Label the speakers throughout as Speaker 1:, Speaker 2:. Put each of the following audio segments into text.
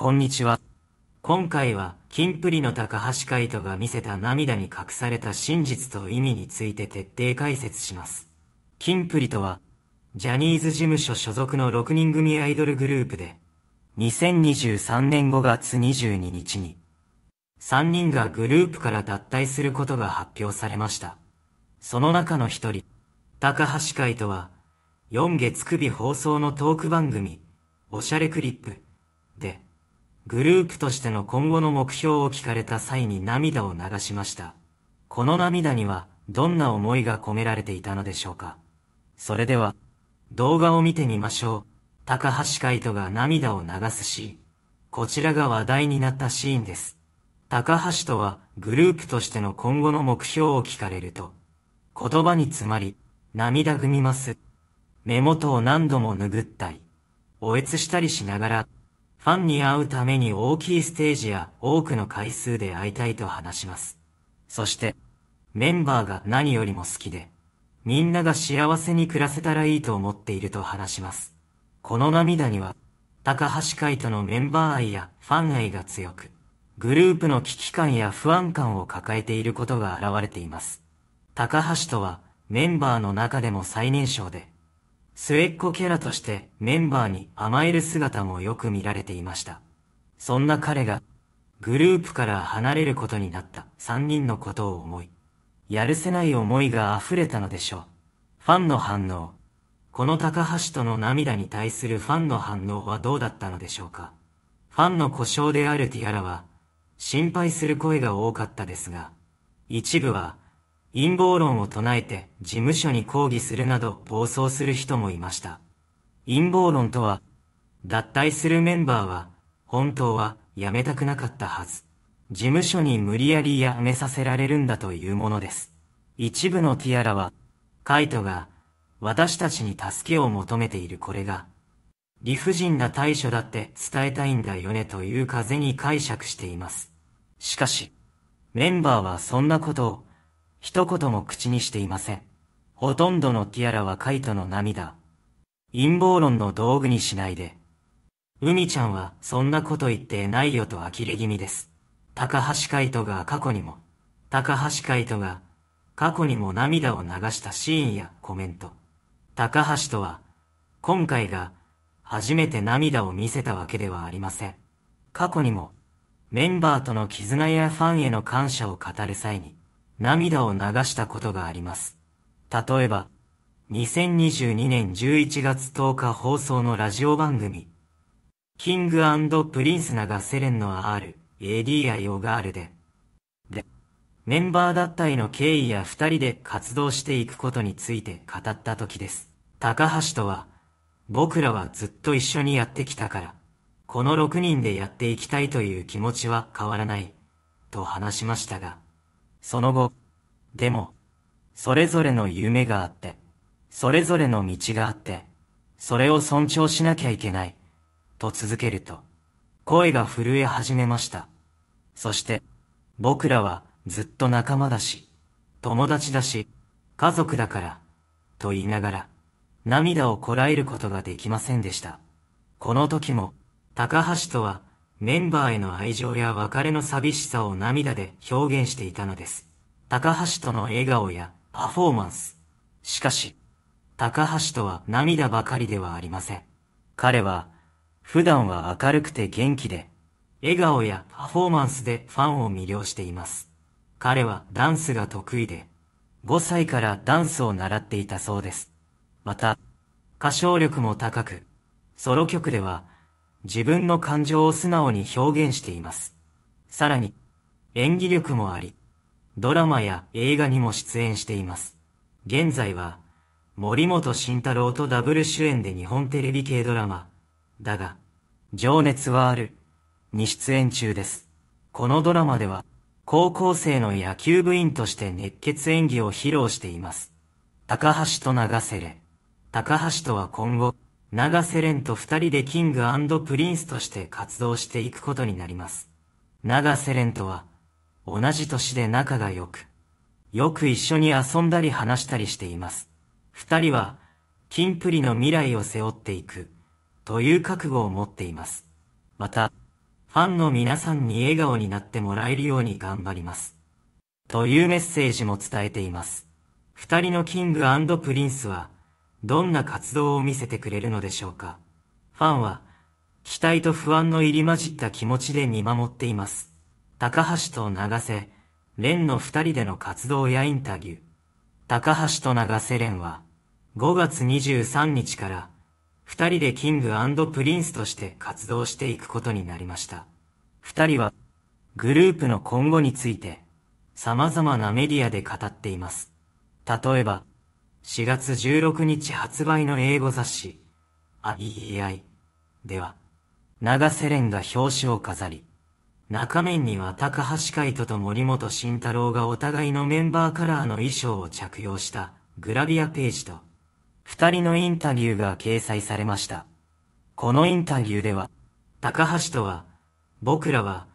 Speaker 1: こんにちは。今回は、金プリの高橋海人が見せた涙に隠された真実と意味について徹底解説します。金プリとは、ジャニーズ事務所所属の6人組アイドルグループで、2023年5月22日に、3人がグループから脱退することが発表されました。その中の一人、高橋海人は、4月首放送のトーク番組、おしゃれクリップ、で、グループとしての今後の目標を聞かれた際に涙を流しました。この涙には、どんな思いが込められていたのでしょうか。それでは、動画を見てみましょう。高橋海人が涙を流すシーン。こちらが話題になったシーンです。高橋とは、グループとしての今後の目標を聞かれると、言葉に詰まり、涙ぐみます。目元を何度も拭ったり、おえつしたりしながら、ファンに会うために大きいステージや多くの回数で会いたいと話します。そして、メンバーが何よりも好きで、みんなが幸せに暮らせたらいいと思っていると話します。この涙には、高橋海人のメンバー愛やファン愛が強く、グループの危機感や不安感を抱えていることが現れています。高橋とは、メンバーの中でも最年少で、末っ子キャラとしてメンバーに甘える姿もよく見られていました。そんな彼が、グループから離れることになった3人のことを思い、やるせない思いが溢れたのでしょう。ファンの反応。この高橋との涙に対するファンの反応はどうだったのでしょうか。ファンの故障であるティアラは、心配する声が多かったですが、一部は、陰謀論を唱えて事務所に抗議するなど暴走する人もいました。陰謀論とは、脱退するメンバーは、本当は辞めたくなかったはず。事務所に無理やり辞めさせられるんだというものです。一部のティアラは、カイトが、私たちに助けを求めているこれが、理不尽な対処だって伝えたいんだよねという風に解釈しています。しかし、メンバーはそんなことを一言も口にしていません。ほとんどのティアラはカイトの涙。陰謀論の道具にしないで。海ちゃんはそんなこと言ってないよと呆れ気味です。高橋カイトが過去にも、高橋カイトが過去にも涙を流したシーンやコメント。高橋とは、今回が初めて涙を見せたわけではありません。過去にも、メンバーとの絆やファンへの感謝を語る際に、涙を流したことがあります。例えば、2022年11月10日放送のラジオ番組、キングプリンスナがセレンの R、ADI オガールで、で、メンバー脱退の経緯や二人で活動していくことについて語った時です。高橋とは、僕らはずっと一緒にやってきたから、この6人でやっていきたいという気持ちは変わらない、と話しましたが、その後、でも、それぞれの夢があって、それぞれの道があって、それを尊重しなきゃいけない、と続けると、声が震え始めました。そして、僕らはずっと仲間だし、友達だし、家族だから、と言いながら、涙をこらえることができませんでした。この時も、高橋とはメンバーへの愛情や別れの寂しさを涙で表現していたのです。高橋との笑顔やパフォーマンス。しかし、高橋とは涙ばかりではありません。彼は、普段は明るくて元気で、笑顔やパフォーマンスでファンを魅了しています。彼はダンスが得意で、5歳からダンスを習っていたそうです。また、歌唱力も高く、ソロ曲では、自分の感情を素直に表現しています。さらに、演技力もあり、ドラマや映画にも出演しています。現在は、森本慎太郎とダブル主演で日本テレビ系ドラマ、だが、情熱はある、に出演中です。このドラマでは、高校生の野球部員として熱血演技を披露しています。高橋と流せれ。高橋とは今後、長瀬廉と二人でキングプリンスとして活動していくことになります。長瀬廉とは、同じ年で仲が良く、よく一緒に遊んだり話したりしています。二人は、キンプリの未来を背負っていく、という覚悟を持っています。また、ファンの皆さんに笑顔になってもらえるように頑張ります。というメッセージも伝えています。二人のキングプリンスは、どんな活動を見せてくれるのでしょうか。ファンは、期待と不安の入り混じった気持ちで見守っています。高橋と長瀬、蓮の二人での活動やインタビュー。高橋と長瀬蓮は、5月23日から、二人でキングプリンスとして活動していくことになりました。二人は、グループの今後について、様々なメディアで語っています。例えば、4月16日発売の英語雑誌、IEI では、長瀬廉が表紙を飾り、中面には高橋海人と森本慎太郎がお互いのメンバーカラーの衣装を着用したグラビアページと、二人のインタビューが掲載されました。このインタビューでは、高橋とは、僕らは、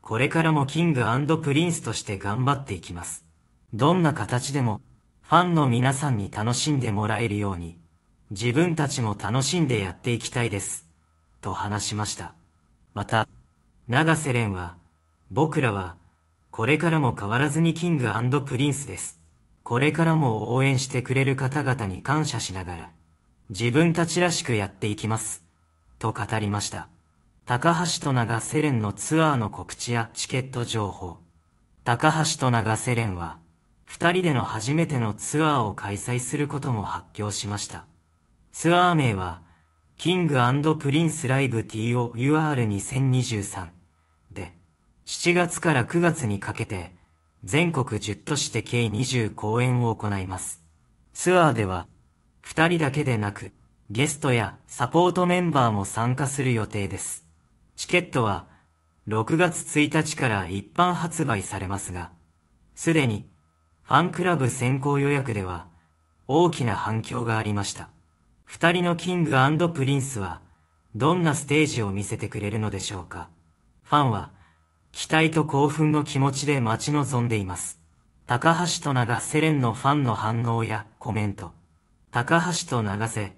Speaker 1: これからもキングプリンスとして頑張っていきます。どんな形でも、ファンの皆さんに楽しんでもらえるように、自分たちも楽しんでやっていきたいです。と話しました。また、長瀬廉は、僕らは、これからも変わらずにキングプリンスです。これからも応援してくれる方々に感謝しながら、自分たちらしくやっていきます。と語りました。高橋と長瀬廉のツアーの告知やチケット情報。高橋と長瀬廉は、二人での初めてのツアーを開催することも発表しました。ツアー名は、キングプリンスライブ TOUR2023 で、7月から9月にかけて、全国10都市で計20公演を行います。ツアーでは、二人だけでなく、ゲストやサポートメンバーも参加する予定です。チケットは、6月1日から一般発売されますが、すでにファンクラブ先行予約では、大きな反響がありました。二人のキングプリンスは、どんなステージを見せてくれるのでしょうか。ファンは、期待と興奮の気持ちで待ち望んでいます。高橋と長瀬ンのファンの反応やコメント。高橋と長瀬、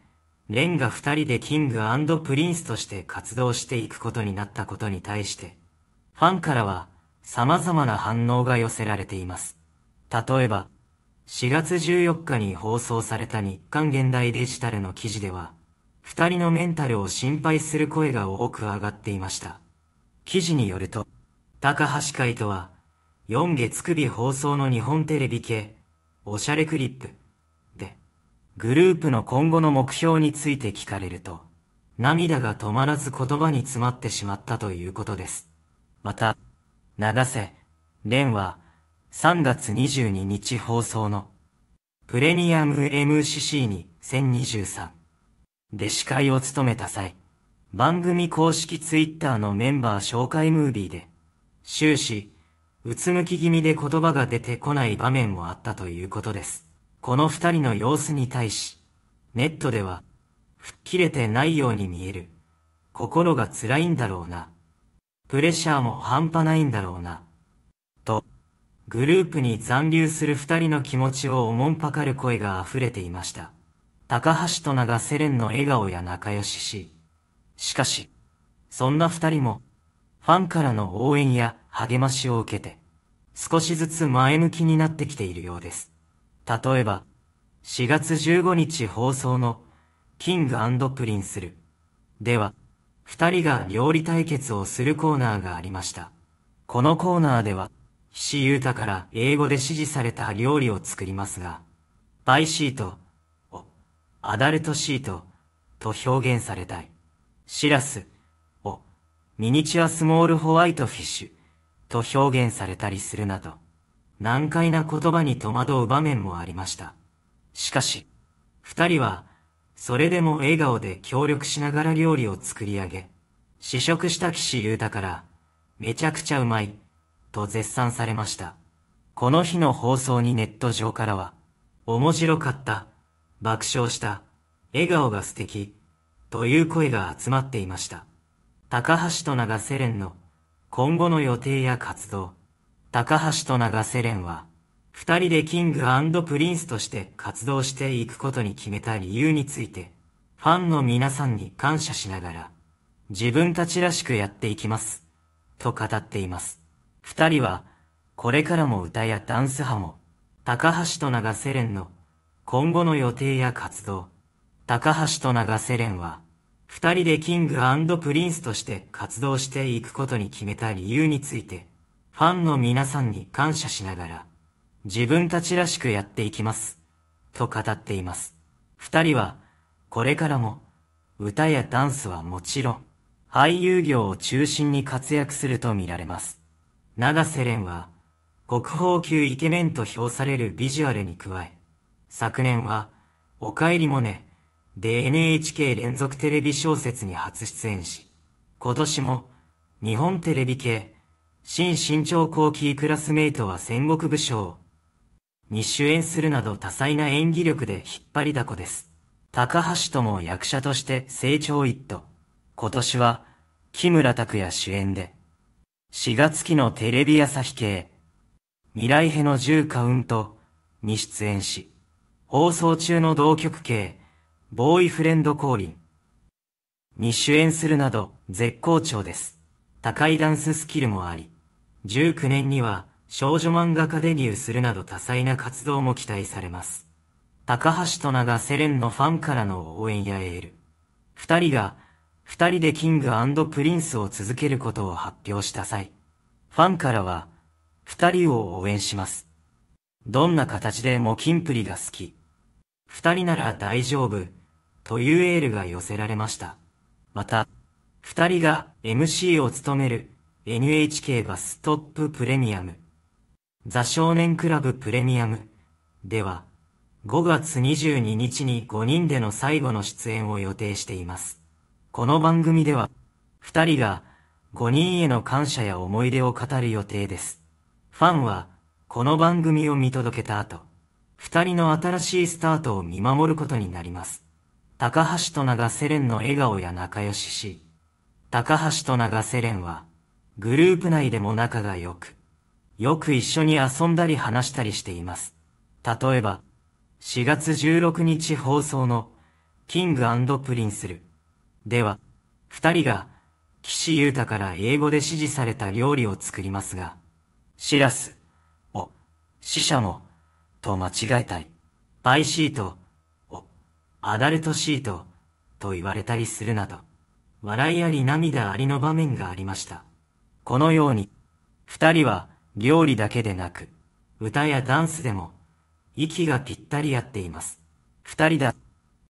Speaker 1: レンが二人でキングプリンスとして活動していくことになったことに対して、ファンからは様々な反応が寄せられています。例えば、4月14日に放送された日刊現代デジタルの記事では、二人のメンタルを心配する声が多く上がっていました。記事によると、高橋海とは、4月首放送の日本テレビ系、おしゃれクリップ、で、グループの今後の目標について聞かれると、涙が止まらず言葉に詰まってしまったということです。また、長瀬、蓮は、3月22日放送のプレミアム MCC に1023で司会を務めた際、番組公式ツイッターのメンバー紹介ムービーで、終始、うつむき気味で言葉が出てこない場面もあったということです。この二人の様子に対し、ネットでは、吹っ切れてないように見える。心が辛いんだろうな。プレッシャーも半端ないんだろうな。グループに残留する二人の気持ちをおもんぱかる声が溢れていました。高橋と名がセレンの笑顔や仲良しし。しかし、そんな二人も、ファンからの応援や励ましを受けて、少しずつ前向きになってきているようです。例えば、4月15日放送の、キングプリンスル。では、二人が料理対決をするコーナーがありました。このコーナーでは、岸優太から英語で指示された料理を作りますが、バイシートをアダルトシートと表現されたい。シラスをミニチュアスモールホワイトフィッシュと表現されたりするなど、難解な言葉に戸惑う場面もありました。しかし、二人は、それでも笑顔で協力しながら料理を作り上げ、試食した岸優太から、めちゃくちゃうまいと絶賛されました。この日の放送にネット上からは、面白かった、爆笑した、笑顔が素敵、という声が集まっていました。高橋と長セレンの今後の予定や活動。高橋と長セレンは、二人でキングプリンスとして活動していくことに決めた理由について、ファンの皆さんに感謝しながら、自分たちらしくやっていきます、と語っています。二人は、これからも歌やダンス派も、高橋と長瀬廉の、今後の予定や活動、高橋と長瀬廉は、二人でキングプリンスとして活動していくことに決めた理由について、ファンの皆さんに感謝しながら、自分たちらしくやっていきます、と語っています。二人は、これからも、歌やダンスはもちろん、俳優業を中心に活躍すると見られます。七瀬廉は、国宝級イケメンと評されるビジュアルに加え、昨年は、おかえりもね、で NHK 連続テレビ小説に初出演し、今年も、日本テレビ系、新新潮後期クラスメイトは戦国武将、に主演するなど多彩な演技力で引っ張りだこです。高橋とも役者として成長一途。今年は、木村拓哉主演で、4月期のテレビ朝日系、未来への10カウントに出演し、放送中の同局系、ボーイフレンド降臨に主演するなど絶好調です。高いダンススキルもあり、19年には少女漫画家デビューするなど多彩な活動も期待されます。高橋と名がセレンのファンからの応援やエール。二人が二人でキングプリンスを続けることを発表した際、ファンからは、二人を応援します。どんな形でもキンプリが好き。二人なら大丈夫、というエールが寄せられました。また、二人が MC を務める NHK バストッププレミアム、ザ少年クラブプレミアムでは、5月22日に5人での最後の出演を予定しています。この番組では、二人が5人への感謝や思い出を語る予定です。ファンは、この番組を見届けた後、二人の新しいスタートを見守ることになります。高橋と長瀬ンの笑顔や仲良しし、高橋と長瀬ンは、グループ内でも仲が良く、よく一緒に遊んだり話したりしています。例えば、4月16日放送の、キングプリンスル。では、二人が、岸優太から英語で指示された料理を作りますが、シラス、を、死者も、と間違えたり、パイシート、を、アダルトシート、と言われたりするなど、笑いあり涙ありの場面がありました。このように、二人は料理だけでなく、歌やダンスでも、息がぴったり合っています。二人だ。